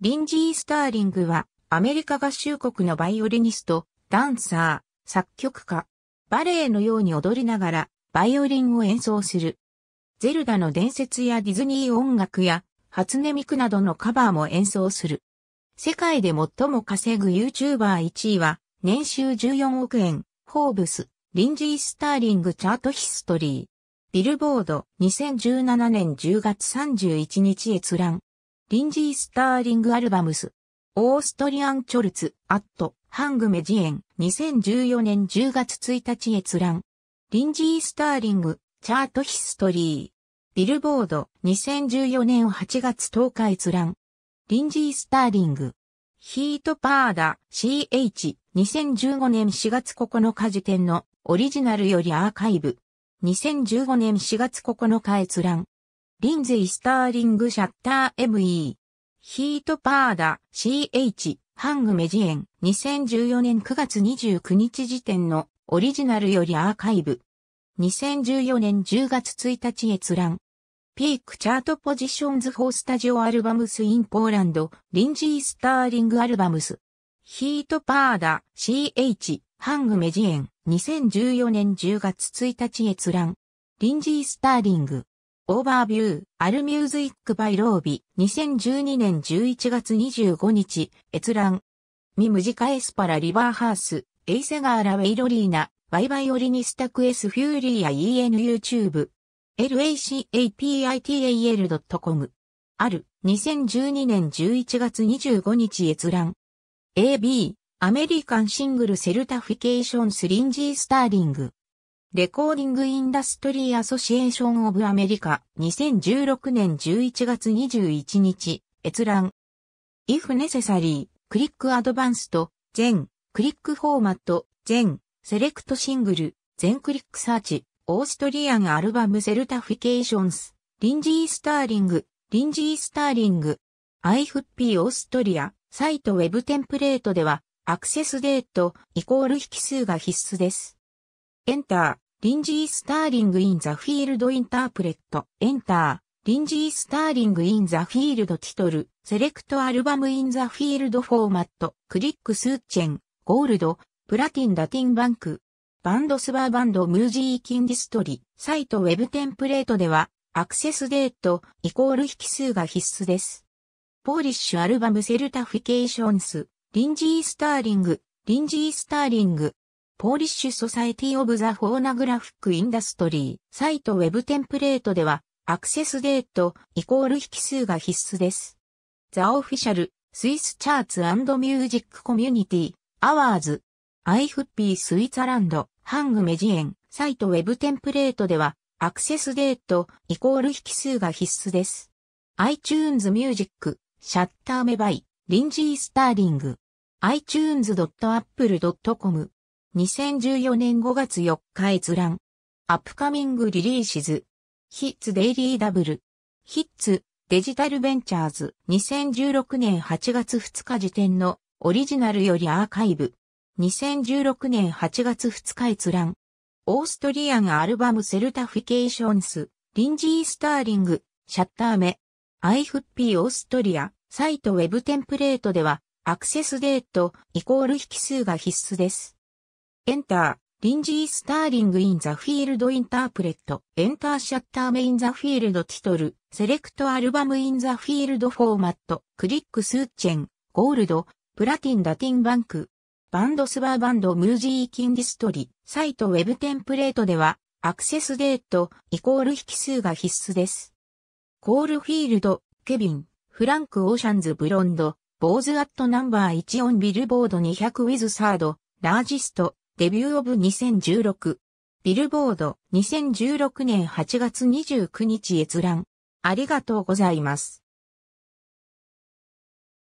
リンジー・スターリングは、アメリカ合衆国のバイオリニスト、ダンサー、作曲家。バレエのように踊りながら、バイオリンを演奏する。ゼルダの伝説やディズニー音楽や、初音ミクなどのカバーも演奏する。世界で最も稼ぐ YouTuber1 位は、年収14億円、ホーブス、リンジー・スターリングチャートヒストリー。ビルボード2017年10月31日閲覧。リンジー・スターリング・アルバムス。オーストリアン・チョルツ、アット、ハング・メジエン、2014年10月1日閲覧。リンジー・スターリング、チャート・ヒストリー。ビルボード、2014年8月10日閲覧。リンジー・スターリング。ヒート・パーダ、CH、2015年4月9日時点のオリジナルよりアーカイブ。2015年4月9日閲覧。リンズイ・スターリング・シャッター ME。ヒートパーダ CH ハングメジエン2014年9月29日時点のオリジナルよりアーカイブ。2014年10月1日閲覧。ピークチャートポジションズー・スタジオアルバムスインポーランド、リンジースターリングアルバムス。ヒートパーダ CH ハングメジエン2014年10月1日閲覧。リンジースターリング。オーバービュー、アルミューズイックバイロービ、2012年11月25日、閲覧。ミムジカエスパラリバーハース、エイセガーラウェイロリーナ、ワイバイオリニスタクエスフューリーや ENYouTube、l a c a p i t a l c o m ある、2012年11月25日閲覧。AB、アメリカンシングルセルタフィケーションスリンジースターリング。レコーディングインダストリーアソシエーションオブアメリカ2016年11月21日閲覧 If necessary, click advanced 全クリックフォーマット全セレクトシングル全クリックサーチオーストリアンアルバムセルタフィケーションスリンジー・スターリングリンジー・スターリング IFP オーストリアサイトウェブテンプレートではアクセスデートイコール引数が必須です。Enter リンジー・スターリング・イン・ザ・フィールド・インタープレット、エンター、リンジー・スターリング・イン・ザ・フィールド・ティトル、セレクト・アルバム・イン・ザ・フィールド・フォーマット、クリック・スーチェン、ゴールド、プラティン・ラティン・バンク、バンドスバーバンド・ムージー・キンディストリ、サイト・ウェブテンプレートでは、アクセスデート、イコール引数が必須です。ポーリッシュ・アルバム・セルタフィケーションス、リンジー・スターリング、リンジー・スターリング、ポーリッシュソサエティオブザフォーナグラフックインダストリー、サイトウェブテンプレートでは、アクセスデート、イコール引数が必須です。ザオフィシャル、スイスチャーツミュージックコミュニティ、アワーズ、アイ・フッピー・スイツアランド、ハングメジエン、サイトウェブテンプレートでは、アクセスデート、イコール引数が必須です。iTunes Music、シャッターメバイ、リンジースターリング、itunes.apple.com 2014年5月4日閲覧。アップカミングリリーシズ。ヒッツデイリーダブル。ヒッツデジタルベンチャーズ2016年8月2日時点のオリジナルよりアーカイブ。2016年8月2日閲覧。オーストリアンアルバムセルタフィケーションス、リンジー・スターリング、シャッター目。IFP オーストリア、サイトウェブテンプレートでは、アクセスデート、イコール引数が必須です。エンター、リンジー・スターリング・イン・ザ・フィールド・インタープレット、エンター・シャッター・メイン・ザ・フィールド・ティトル、セレクト・アルバム・イン・ザ・フィールド・フォーマット、クリック・スーチェン、ゴールド、プラティン・ラティン・バンク、バンドスバーバンド・ムージー・キンディストリ、サイト・ウェブテンプレートでは、アクセスデート、イコール引数が必須です。コールフィールド、ケビン、フランク・オーシャンズ・ブロンド、ボーズ・アット・ナンバー1オン・ビルボード 200・ ウィズ・サード、ラージスト、デビューオブ2016。ビルボード2016年8月29日閲覧。ありがとうございます。